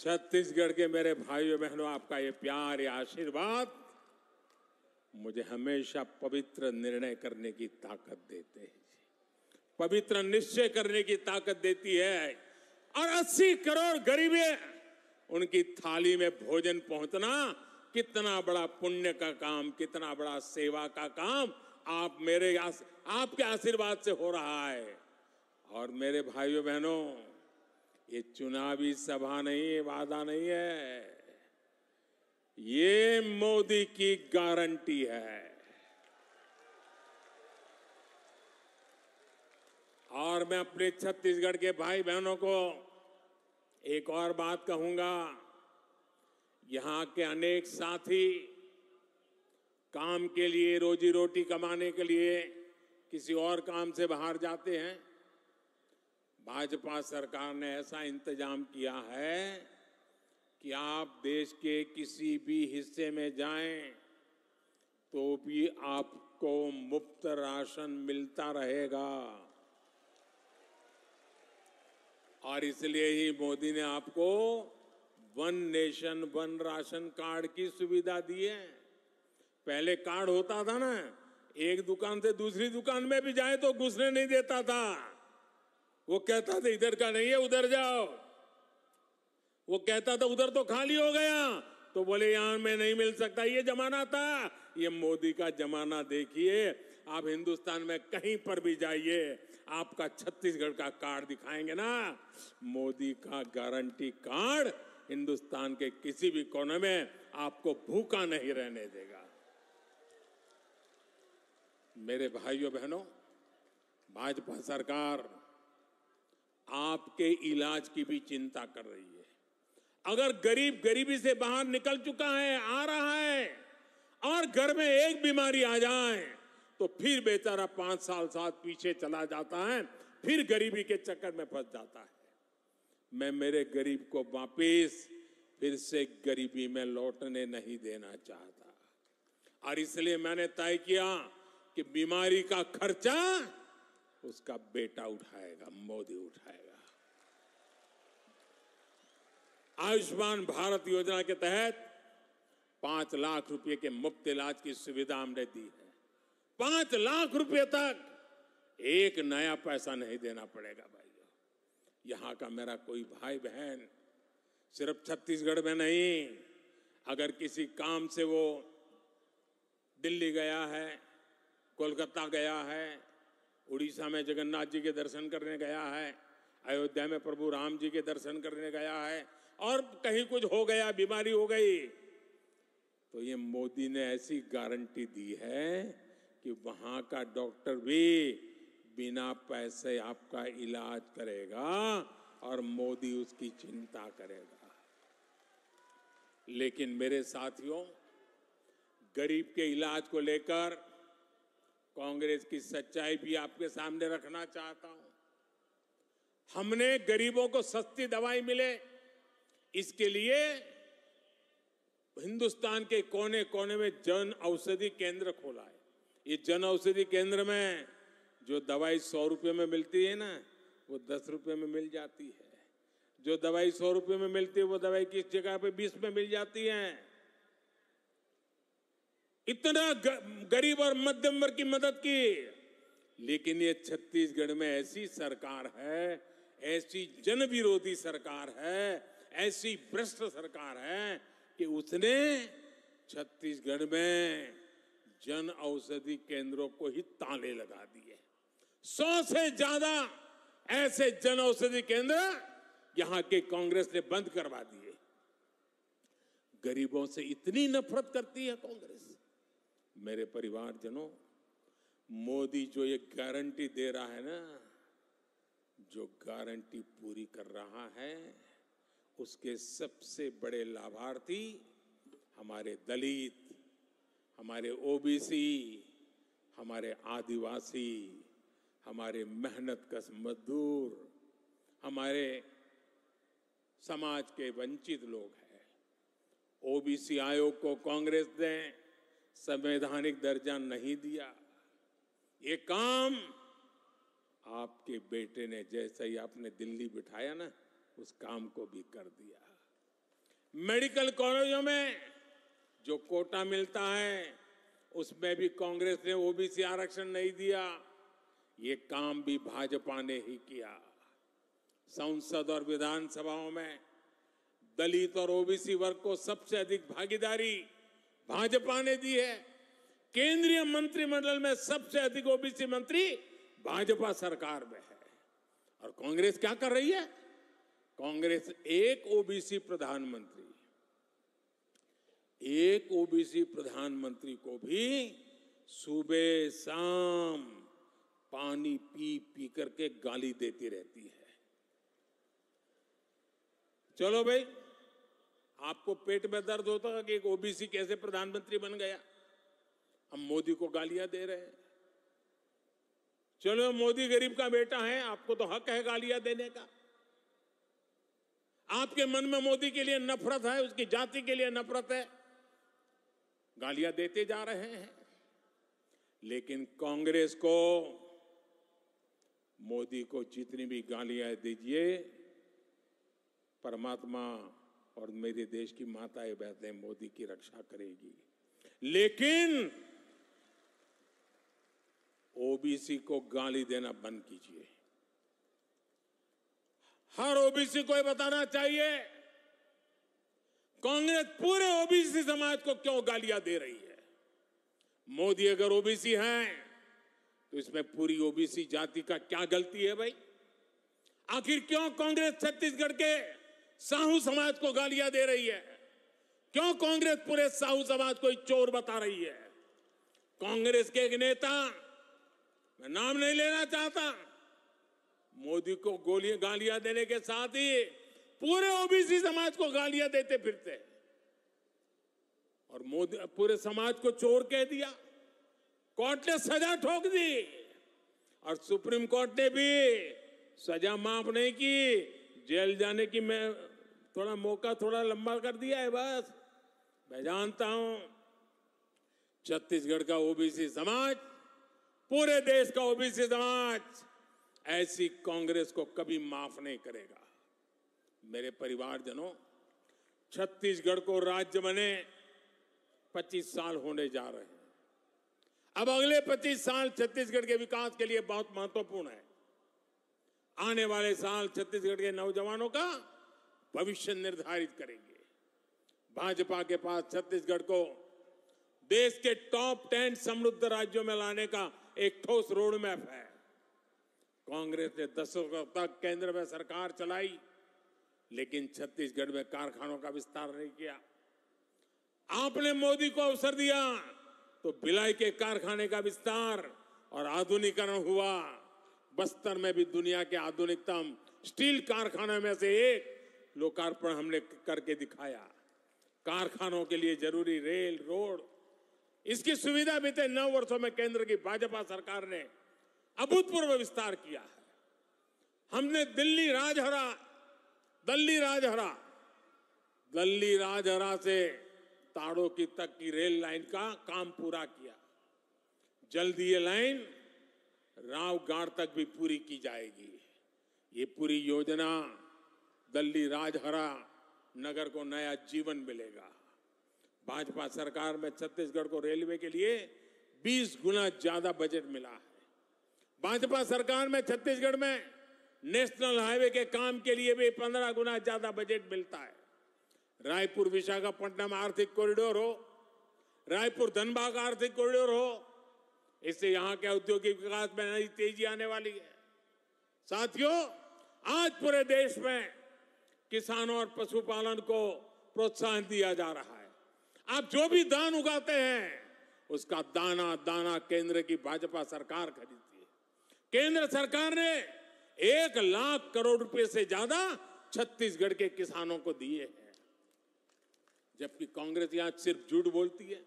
छत्तीसगढ़ के मेरे भाइयों बहनों आपका ये प्यार ये आशीर्वाद मुझे हमेशा पवित्र निर्णय करने की ताकत देते हैं पवित्र निश्चय करने की ताकत देती है और 80 करोड़ गरीबे उनकी थाली में भोजन पहुंचना कितना बड़ा पुण्य का काम कितना बड़ा सेवा का काम आप मेरे आपके आशीर्वाद से हो रहा है और मेरे भाइयों बहनों ये चुनावी सभा नहीं है वादा नहीं है ये मोदी की गारंटी है और मैं अपने छत्तीसगढ़ के भाई बहनों को एक और बात कहूंगा यहाँ के अनेक साथी काम के लिए रोजी रोटी कमाने के लिए किसी और काम से बाहर जाते हैं भाजपा सरकार ने ऐसा इंतजाम किया है कि आप देश के किसी भी हिस्से में जाएं तो भी आपको मुफ्त राशन मिलता रहेगा और इसलिए ही मोदी ने आपको one nation one ration card की सुविधा दी है पहले कार्ड होता था ना एक दुकान से दूसरी दुकान में भी जाए तो घुसने नहीं देता था वो कहता था इधर का नहीं है उधर जाओ वो कहता था उधर तो खाली हो गया तो बोले यहां में नहीं मिल सकता ये जमाना था ये मोदी का जमाना देखिए आप हिंदुस्तान में कहीं पर भी जाइए आपका छत्तीसगढ़ का कार्ड दिखाएंगे ना मोदी का गारंटी कार्ड हिंदुस्तान के किसी भी कोने में आपको भूखा नहीं रहने देगा मेरे भाइयों बहनों भाजपा सरकार आपके इलाज की भी चिंता कर रही है अगर गरीब गरीबी से बाहर निकल चुका है आ रहा है और घर में एक बीमारी आ जाए तो फिर बेचारा पांच साल साथ पीछे चला जाता है फिर गरीबी के चक्कर में फंस जाता है मैं मेरे गरीब को वापिस फिर से गरीबी में लौटने नहीं देना चाहता और इसलिए मैंने तय किया कि बीमारी का खर्चा उसका बेटा उठाएगा मोदी उठाएगा आयुष्मान भारत योजना के तहत पांच लाख रुपए के मुफ्त इलाज की सुविधा हमने दी है पांच लाख रुपए तक एक नया पैसा नहीं देना पड़ेगा भाइयों यहां का मेरा कोई भाई बहन सिर्फ छत्तीसगढ़ में नहीं अगर किसी काम से वो दिल्ली गया है कोलकाता गया है उड़ीसा में जगन्नाथ जी के दर्शन करने गया है अयोध्या में प्रभु राम जी के दर्शन करने गया है और कहीं कुछ हो गया बीमारी हो गई तो ये मोदी ने ऐसी गारंटी दी है कि वहां का डॉक्टर भी बिना पैसे आपका इलाज करेगा और मोदी उसकी चिंता करेगा लेकिन मेरे साथियों गरीब के इलाज को लेकर कांग्रेस की सच्चाई भी आपके सामने रखना चाहता हूं हमने गरीबों को सस्ती दवाई मिले इसके लिए हिंदुस्तान के कोने कोने में जन औषधि केंद्र खोला है ये जन औषधि केंद्र में जो दवाई सौ रुपये में मिलती है ना वो दस रुपये में मिल जाती है जो दवाई सौ रुपये में मिलती है वो दवाई किस जगह पे बीस में मिल जाती है इतना गरीब और मध्यम वर्ग की मदद की लेकिन ये छत्तीसगढ़ में ऐसी सरकार है ऐसी जन विरोधी सरकार है ऐसी भ्रष्ट सरकार है कि उसने छत्तीसगढ़ में जन औषधि केंद्रों को ही ताले लगा दिए सौ से ज्यादा ऐसे जन औषधि केंद्र यहां के कांग्रेस ने बंद करवा दिए गरीबों से इतनी नफरत करती है कांग्रेस मेरे परिवारजनों मोदी जो ये गारंटी दे रहा है ना जो गारंटी पूरी कर रहा है उसके सबसे बड़े लाभार्थी हमारे दलित हमारे ओबीसी हमारे आदिवासी हमारे मेहनत कस मजदूर हमारे समाज के वंचित लोग हैं ओबीसी आयोग को कांग्रेस ने संवैधानिक दर्जा नहीं दिया ये काम आपके बेटे ने जैसे ही आपने दिल्ली बिठाया ना उस काम को भी कर दिया मेडिकल कॉलेजों में जो कोटा मिलता है उसमें भी कांग्रेस ने ओबीसी आरक्षण नहीं दिया ये काम भी भाजपा ने ही किया संसद और विधानसभाओं में दलित और ओबीसी वर्ग को सबसे अधिक भागीदारी भाजपा ने दी है केंद्रीय मंत्रिमंडल में सबसे अधिक ओबीसी मंत्री भाजपा सरकार में है और कांग्रेस क्या कर रही है कांग्रेस एक ओबीसी प्रधानमंत्री एक ओबीसी प्रधानमंत्री को भी सुबह शाम पानी पी पी करके गाली देती रहती है चलो भाई आपको पेट में दर्द होता कि एक ओबीसी कैसे प्रधानमंत्री बन गया हम मोदी को गालियां दे रहे हैं चलो मोदी गरीब का बेटा है आपको तो हक है गालियां देने का आपके मन में मोदी के लिए नफरत है उसकी जाति के लिए नफरत है गालियां देते जा रहे हैं लेकिन कांग्रेस को मोदी को जितनी भी गालियां दीजिए परमात्मा और मेरे देश की माताएं बहतें मोदी की रक्षा करेगी लेकिन ओबीसी को गाली देना बंद कीजिए हर ओबीसी को यह बताना चाहिए कांग्रेस पूरे ओबीसी समाज को क्यों गालियां दे रही है मोदी अगर ओबीसी हैं तो इसमें पूरी ओबीसी जाति का क्या गलती है भाई आखिर क्यों कांग्रेस छत्तीसगढ़ के साहू समाज को गालियां दे रही है क्यों कांग्रेस पूरे साहू समाज को चोर बता रही है कांग्रेस के एक नेता मैं नाम नहीं लेना चाहता मोदी को गोलियां गालियां देने के साथ ही पूरे ओबीसी समाज को गालियां देते फिरते और मोदी पूरे समाज को चोर कह दिया कोर्ट ने सजा ठोक दी और सुप्रीम कोर्ट ने भी सजा माफ नहीं की जेल जाने की मैं थोड़ा मौका थोड़ा लंबा कर दिया है बस मैं जानता हूं छत्तीसगढ़ का ओबीसी समाज पूरे देश का ओबीसी समाज ऐसी कांग्रेस को कभी माफ नहीं करेगा मेरे परिवारजनों छत्तीसगढ़ को राज्य बने 25 साल होने जा रहे हैं अब अगले 25 साल छत्तीसगढ़ के विकास के लिए बहुत महत्वपूर्ण है आने वाले साल छत्तीसगढ़ के नौजवानों का भविष्य निर्धारित करेंगे भाजपा के पास छत्तीसगढ़ को देश के टॉप टेन समृद्ध राज्यों में लाने का एक ठोस रोड मैप है कांग्रेस ने दशकों तक केंद्र में सरकार चलाई लेकिन छत्तीसगढ़ में कारखानों का विस्तार नहीं किया आपने मोदी को अवसर दिया तो बिलाई के कारखाने का विस्तार और आधुनिकरण हुआ बस्तर में भी दुनिया के आधुनिकतम स्टील कारखाने में से एक लोकार्पण हमने करके दिखाया कारखानों के लिए जरूरी रेल रोड इसकी सुविधा बीते तो नौ वर्षों में केंद्र की भाजपा सरकार ने अभूतपूर्व विस्तार किया है हमने दिल्ली राजहरा दिल्ली राजहरा दिल्ली राजहरा से ताड़ो की तक की रेल लाइन का काम पूरा किया जल्द ये लाइन रावगाड़ तक भी पूरी की जाएगी ये पूरी योजना दल्ली राजहरा नगर को नया जीवन मिलेगा भाजपा सरकार में छत्तीसगढ़ को रेलवे के लिए 20 गुना ज्यादा बजट मिला है भाजपा सरकार में छत्तीसगढ़ में नेशनल हाईवे के काम के लिए भी 15 गुना ज्यादा बजट मिलता है रायपुर विशाखापट्टनम आर्थिक कॉरिडोर हो रायपुर धनबाग आर्थिक कॉरिडोर हो इससे यहाँ के औद्योगिक विकास में नई तेजी आने वाली है साथियों आज पूरे देश में किसानों और पशुपालन को प्रोत्साहन दिया जा रहा है आप जो भी दान उगाते हैं उसका दाना दाना केंद्र की भाजपा सरकार खरीदती है केंद्र सरकार ने एक लाख करोड़ रुपए से ज्यादा छत्तीसगढ़ के किसानों को दिए हैं जबकि कांग्रेस यहां सिर्फ झूठ बोलती है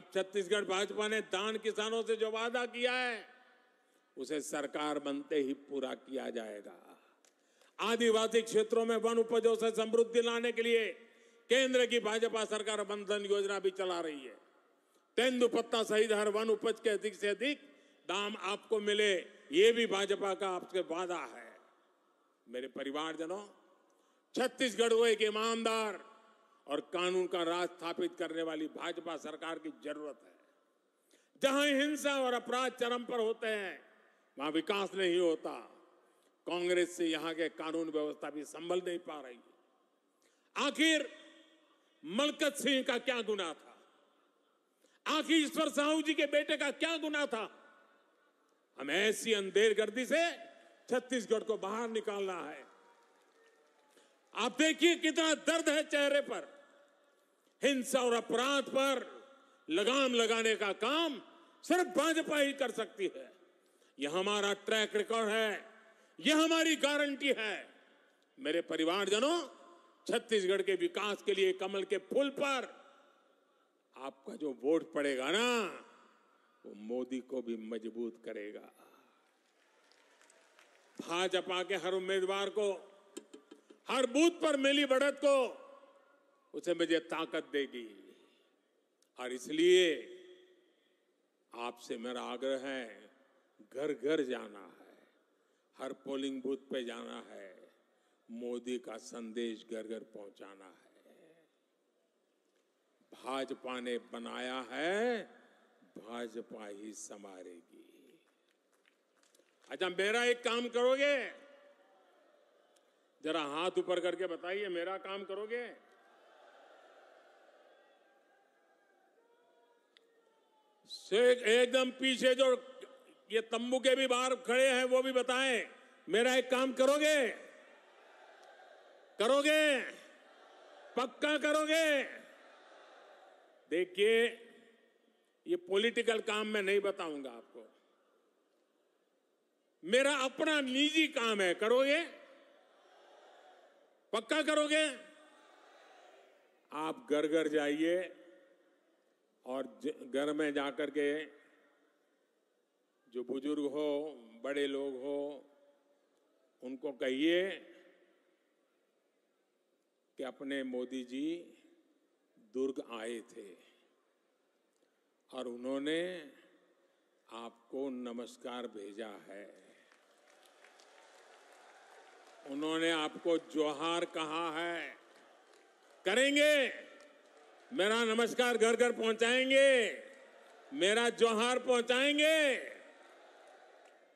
अब छत्तीसगढ़ भाजपा ने दान किसानों से जो वादा किया है उसे सरकार बनते ही पूरा किया जाएगा आदिवासी क्षेत्रों में वन उपजों से समृद्धि लाने के लिए केंद्र की भाजपा सरकार बंधन योजना भी चला रही है तेंदुपत्ता सहित हर वन उपज के अधिक से अधिक दाम आपको मिले ये भी भाजपा का आपके वादा है मेरे परिवारजनों छत्तीसगढ़ को एक ईमानदार और कानून का राज स्थापित करने वाली भाजपा सरकार की जरूरत है जहां हिंसा और अपराध चरम पर होते हैं वहां विकास नहीं होता कांग्रेस से यहां के कानून व्यवस्था भी संभल नहीं पा रही आखिर मलकत सिंह का क्या गुना था आखिर ईश्वर साहू जी के बेटे का क्या गुना था हम ऐसी अंधेर गर्दी से छत्तीसगढ़ को बाहर निकालना है आप देखिए कितना दर्द है चेहरे पर हिंसा और अपराध पर लगाम लगाने का काम सिर्फ भाजपा ही कर सकती है यह हमारा ट्रैक रिकॉर्ड है यह हमारी गारंटी है मेरे परिवारजनों छत्तीसगढ़ के विकास के लिए कमल के फूल पर आपका जो वोट पड़ेगा ना वो मोदी को भी मजबूत करेगा भाजपा के हर उम्मीदवार को हर बूथ पर मिली बढ़त को उसे मुझे ताकत देगी और इसलिए आपसे मेरा आग्रह है घर घर जाना है हर पोलिंग बूथ पे जाना है मोदी का संदेश घर घर पहुंचाना है भाजपा ने बनाया है भाजपा ही संवारेगी अच्छा मेरा एक काम करोगे जरा हाथ ऊपर करके बताइए मेरा काम करोगे से एकदम पीछे जो ये तंबू के भी बाहर खड़े हैं वो भी बताएं मेरा एक काम करोगे करोगे पक्का करोगे देखिए ये पॉलिटिकल काम मैं नहीं बताऊंगा आपको मेरा अपना निजी काम है करोगे पक्का करोगे आप घर घर जाइए और घर में जाकर के जो बुजुर्ग हो बड़े लोग हो उनको कहिए कि अपने मोदी जी दुर्ग आए थे और उन्होंने आपको नमस्कार भेजा है उन्होंने आपको जोहार कहा है करेंगे मेरा नमस्कार घर घर पहुंचाएंगे मेरा जोहार पहुंचाएंगे